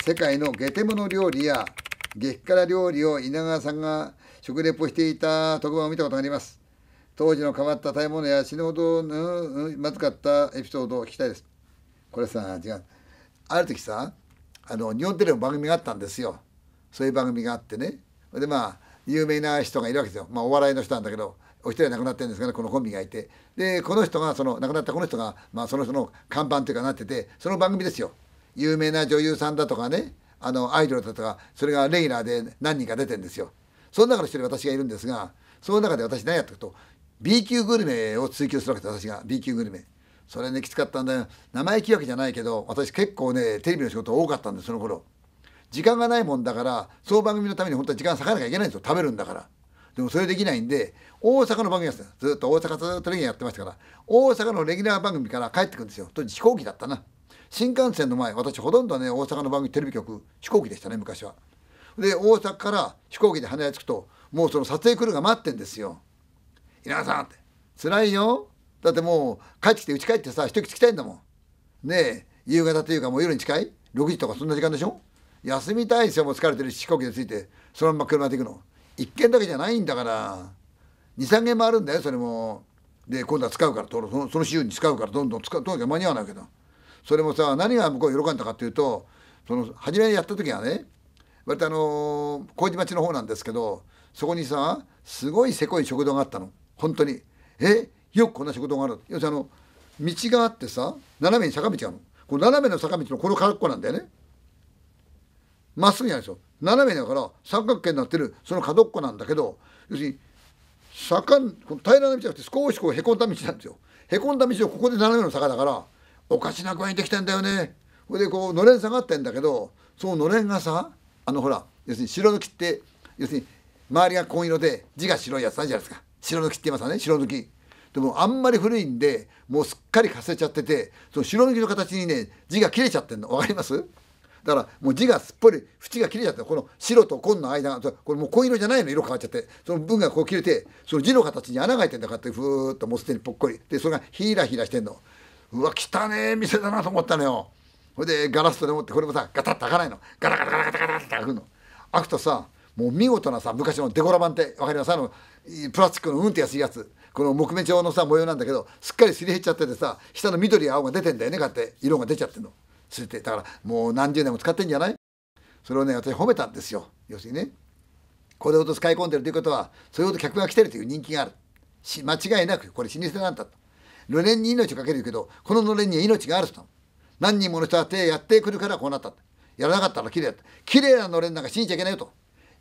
世界のゲテモノ料理や激辛料理を稲川さんが食レポしていた特番を見たことがあります。当時の変わった食べ物や死ぬほど、うん、まずかったエピソードを聞きたいです。これさ、違う。ある時さ、あの、日本テレビの番組があったんですよ。そういう番組があってね。で、まあ、有名な人がいるわけですよ。まあ、お笑いの人なんだけど、お一人は亡くなってるんですけど、このコンビがいて。で、この人が、その、亡くなったこの人が、まあ、その人の看板というかなってて、その番組ですよ。有名な女優さんだとかねあのアイドルだとかそれがレギュラーで何人か出てるんですよその中の一人私がいるんですがその中で私何やったかと B 級グルメを追求するわけです私が B 級グルメそれねきつかったんだよ生意気わけじゃないけど私結構ねテレビの仕事多かったんですその頃時間がないもんだからその番組のために本当は時間割かなきゃいけないんですよ食べるんだからでもそれできないんで大阪の番組やってたずっと大阪ずっとレギュラーやってましたから大阪のレギュラー番組から帰ってくるんですよ当時飛行機だったな新幹線の前私ほとんどね大阪の番組テレビ局飛行機でしたね昔は。で大阪から飛行機で羽田着くともうその撮影クルーが待ってんですよ。稲田さんって辛いよだってもう帰ってきて家帰ってさ一つ来たいんだもん。ねえ夕方というかもう夜に近い6時とかそんな時間でしょ休みたいですよもう疲れてるし飛行機で着いてそのまま車で行くの。1軒だけじゃないんだから23軒もあるんだよそれも。で今度は使うからそのその週に使うからどんどん使うとにかく間に合わないけど。それもさ何が向こう喜んだかっていうとその初めにやった時はね割とあの麹町の方なんですけどそこにさすごいせこい食堂があったの本当にえよくこんな食堂がある要するにあの道があってさ斜めに坂道があるのこの斜めの坂道のこの格好なんだよねまっすぐじゃないですよ斜めだから三角形になってるその角っこなんだけど要するに坂この平らな道じゃなくて少しこうへこんだ道なんですよへこんだ道をここで斜めの坂だからおかしな声にできてんだよね。それでこうのれん下がってんだけどそののれんがさあのほら要するに白抜きって要するに周りが紺色で字が白いやつなんじゃないですか白抜きって言いますよね白抜き。でもあんまり古いんでもうすっかりかせちゃっててその白抜きの形にね字が切れちゃってんの分かりますだからもう字がすっぽり縁が切れちゃってこの白と紺の間これもう紺色じゃないの色変わっちゃってその文がこう切れてその字の形に穴が開いてんだからってふーっともうすでにぽっこりでそれがひらひらしてんの。うわ汚ねえ店だなと思ったのよほいでガラスとで持ってこれもさガタッと開かないのガラガラガラガタガタって開くの開くとさもう見事なさ昔のデコラ版って分かりますあのプラスチックのうんって安いやつこの木目調のさ模様なんだけどすっかりすり減っちゃっててさ下の緑青が出てんだよねかって色が出ちゃってんのつれてだからもう何十年も使ってんじゃないそれをね私褒めたんですよ要するにねこれほど使い込んでるということはそれほど客が来てるという人気があるし間違いなくこれ老舗なんだとのれんに命をかけるけど、こののれんには命があると。何人もの人が手やってくるからこうなった。やらなかったら綺麗だって。綺麗なのれんなんか信じちゃいけないよと。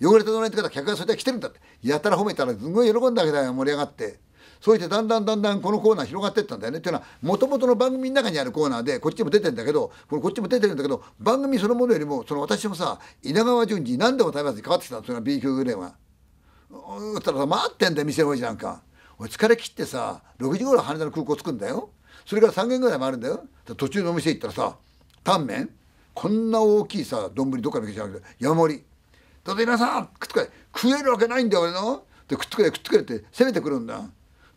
汚れたのれんって方は客がそれで来てるんだって。やたら褒めたらすごい喜んだわけだよ、盛り上がって。そうしてだんだんだんだんこのコーナー広がっていったんだよねっていうのはもともとの番組の中にあるコーナーでこっちも出てんだけどこれこっちも出てるんだけど番組そのものよりもその私もさ稲川淳二何でも食べますに変わってきたんですよ B 級グレーは。うったらさ待ってんだよ店の親じなんか。疲れ切ってさ6時頃羽田の空港着くんだよそれから3軒ぐらい回るんだよ途中のお店行ったらさタンメンこんな大きいさ丼どっから抜ちゃうけど山盛り「だって皆さん食っつくれ食えるわけないんだよ俺の」で食ってくれ食ってくれって攻めてくるんだ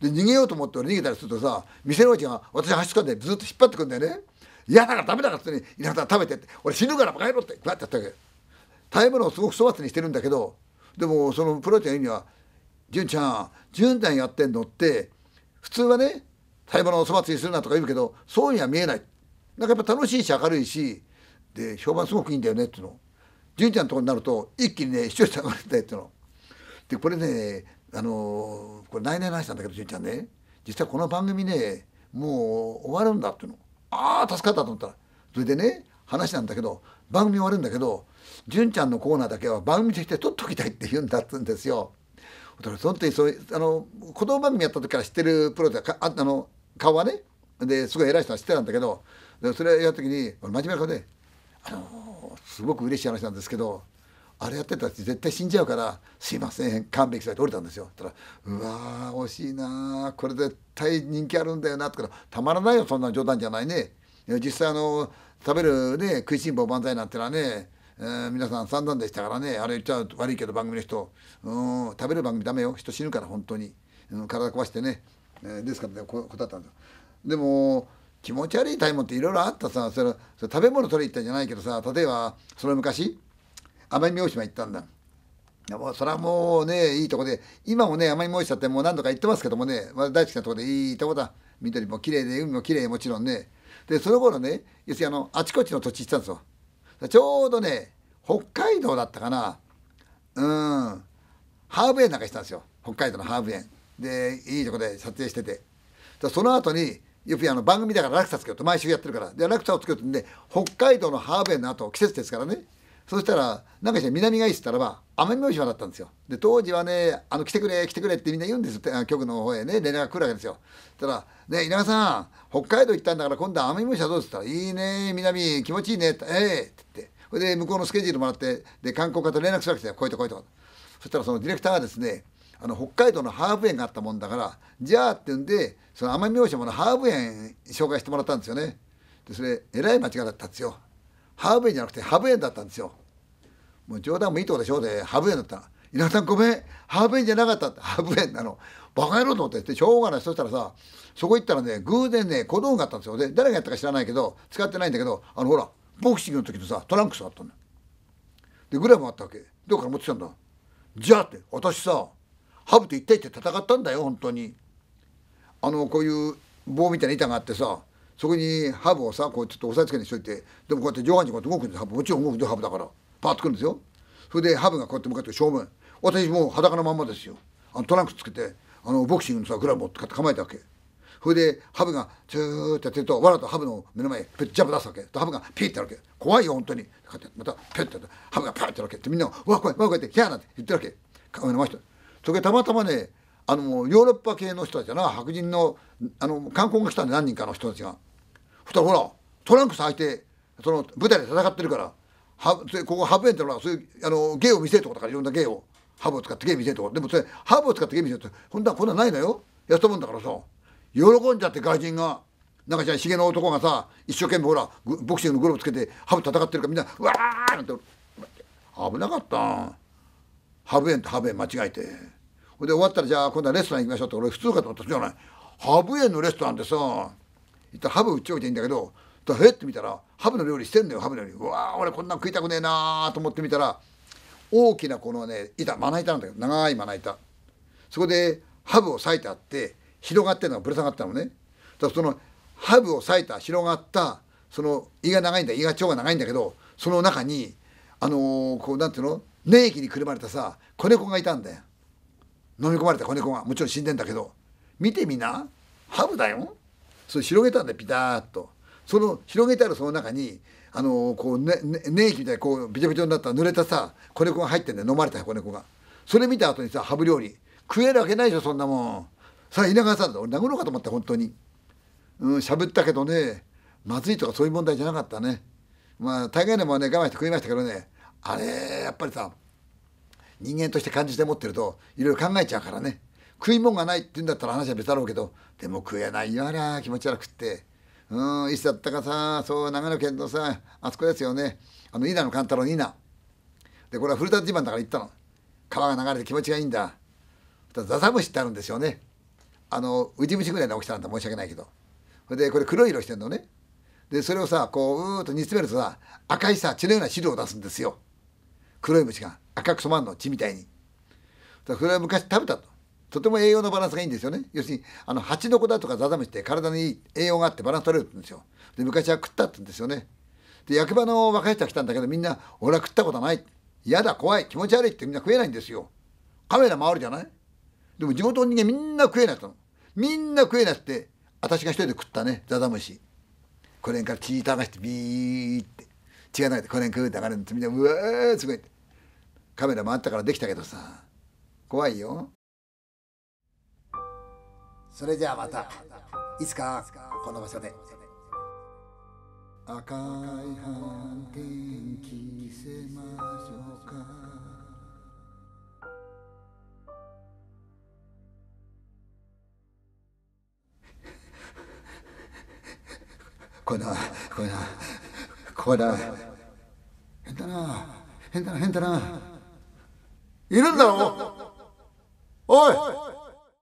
で逃げようと思って俺逃げたりするとさ店のおちが私端っかんでずっと引っ張ってくんだよね嫌だから食べたからってね「皆さん食べて」って「俺死ぬからバカ野郎」ってバッてやったわけ食べ物をすごく粗末にしてるんだけどでもそのプロちゃんには純ちゃん純ちゃんやってんのって普通はね対話のお粗末にするなとか言うけどそうには見えないなんかやっぱ楽しいし明るいしで評判すごくいいんだよねっていうの純ちゃんのとこになると一気にね視聴者上がるんだよっていうのでこれねあのこれ内々の話なんだけど純ちゃんね実はこの番組ねもう終わるんだっていうのああ助かったと思ったらそれでね話なんだけど番組終わるんだけど純ちゃんのコーナーだけは番組として撮っときたいって言うんだっつうんですよ。だから本当にそういうあの子供番組やった時から知ってるプロでああの顔はねですごい偉い人は知ってたんだけどそれやった時に真面目な顔で、あのすごく嬉しい話なんですけどあれやってたら絶対死んじゃうから「すいません勘弁して」って降りたんですよ。たら「うわ惜しいなこれ絶対人気あるんだよな」ってから「たまらないよそんな冗談じゃないね」実際あの食べるね食いしん坊万歳なんてのはねえー、皆さん散々でしたからねあれ言っちゃうと悪いけど番組の人うん食べる番組ダメよ人死ぬから本当に、うん、体壊してね、えー、ですからねこだったんですでも気持ち悪いタイムっていろいろあったさそれそれ食べ物取り行ったんじゃないけどさ例えばその昔奄美大島行ったんだ。もうそれはもうねいいとこで今もね奄美大島ってもう何度か行ってますけどもね大好きなとこでいいとこだ緑も綺麗で海も綺麗もちろんねでその頃ね要するにあのあちこちの土地行ってたんですよちょうどね北海道だったかなうんハーブ園なんかしたんですよ北海道のハーブ園でいいとこで撮影しててその後によくあの番組だから落差つけようと毎週やってるからで落差をつけようとんで北海道のハーブ園の後季節ですからねそしたらなんか南がいいっつったらば奄美大島だったんですよで当時はねあの来てくれ来てくれってみんな言うんですよ局の方へね連絡が来るわけですよそしたら「ね稲川さん北海道行ったんだから今度は奄美大島どう?」っつったら「いいね南気持ちいいね」ええー、って言ってそれで向こうのスケジュールもらってで観光課と連絡するわけですよ「来いと来いと」そしたらそのディレクターがですねあの北海道のハーブ園があったもんだから「じゃあ」って言うんでその奄美大島のハーブ園紹介してもらったんですよね。でそれえらい間違いだったんですよハーブ園じゃなくてハーブ園だったんですよもう冗談もいいとこでしょうでハーブ園だった稲田さんごめんハーブ園じゃなかったってハーブ園なのバカ野郎と思ってしょうがないそしたらさそこ行ったらね偶然ね小道具があったんですよで誰がやったか知らないけど使ってないんだけどあのほらボクシングの時のさトランクスがあったんだでグラブもあったわけどっから持ってきたんだじゃあって私さハブと一対一で戦ったんだよ本当にあのこういう棒みたいな板があってさそこにハブをさこうちょっと押さえつけにしといてでもこうやって上半身こうやって動くんですハブもちろん動くでハブだからパッとくるんですよそれでハブがこうやって向かって正面私もう裸のまんまですよあのトランクつけてあのボクシングのさグラブを使って構えたわけそれでハブがツーってやってるとわらとハブの目の前にペッジャブ出すわけとハブがピーってやるわけ怖いよ本当にこうやってまたペッてやってハブがパッてやるわけってみんなが「わ怖いわ怖い」って「ヒャー」なんて言ってるわけカメラ回してそれたまたまねあのヨーロッパ系の人たちだな白人のあの観光が来たんで何人かの人たちがそしたらほらトランクス履いてその舞台で戦ってるからはここハブ園ってのはそういうあの芸を見せるとこだからいろんな芸をハブを使って芸見せるとこでもそれハブを使って芸見せるってほんとはこんなんないのよやったもんだからさ喜んじゃって外人が。なんかじゃあひげの男がさ一生懸命ほらボクシングのグローブつけてハブ戦ってるからみんな「うわー!」なんて危なかったハブ園とハブ園間違えて。ほで終わったらじゃあ今度はレストラン行きましょうって俺普通かと思ったじゃないハブ園のレストランでさ行ったらハブ売っちゃおいていいんだけどだへって見たらハブの料理してんのよハブの料理うわ俺こんなん食いたくねえなーと思ってみたら大きなこのね板まな板なんだけど長いまな板そこでハブを裂いてあって広がってるのがぶら下がったのねだそのハブを裂いた広がったその胃が長いんだ胃が腸が長いんだけどその中にあのー、こうなんていうの粘液にくるまれたさ子猫がいたんだよ。飲み込まれた子猫がもちろん死んでんだけど見てみなハブだよそれ広げたんでピターッとその広げてあるその中にあのこうねね粘液みたいにこうびちょびちょになった濡れたさ子猫が入ってんだよ飲まれた子猫がそれ見た後にさハブ料理食えるわけないでしょそんなもんさあ稲川さん俺殴ろうかと思って本当にうん喋ったけどねまずいとかそういう問題じゃなかったねまあ大概のもね我慢して食いましたけどねあれやっぱりさ人間として感じて持ってるといろいろ考えちゃうからね食い物がないって言うんだったら話は別だろうけどでも食えないよあら気持ち悪くってうんいつだったかさそう長野県のさあそこですよねあの稲の勘太郎ニーナでこれは古田自慢だから行ったの川が流れて気持ちがいいんだザザムシってあるんですよねあのウジ虫ぐらいの大きさなんだ申し訳ないけどそれでこれ黒い色してんのねでそれをさこううーっと煮詰めるとさ赤いさ血のような汁を出すんですよ黒い虫が赤く染まるの血みたいにそれは昔食べたととても栄養のバランスがいいんですよね要するにあのハチの子だとかザザムシって体にいい栄養があってバランス取れるんですよで昔は食ったって言うんですよねで役場の若い人が来たんだけどみんな「俺は食ったことない」「嫌だ怖い気持ち悪い」ってみんな食えないんですよカメラ回るじゃないでも地元の人間みんな食えなくたのみんな食えなくて私が一人で食ったねザザムシこれから血流してビーって血が流れてこれ食う流れるんですみんなうわーすごいってカメラ回ったからできたけどさ怖いよそれじゃあまたいつかこの場所で赤い斑点着せましょうかこんな、こんな、こんな、変だな、変だな、変だな。いるんだろおい